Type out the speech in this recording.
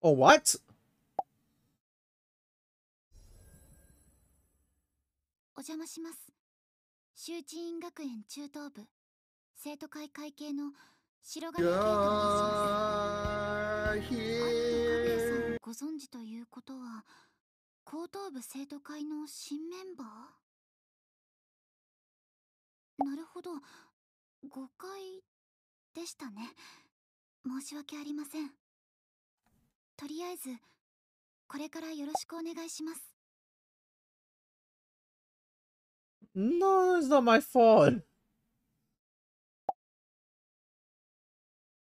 Oh, what? Yeah, here. ご存知ということは後頭部生徒会の新メンバーなるほど誤解でしたね申し訳ありませんりあえずこれからよろしくお願いします No, it's not my fault.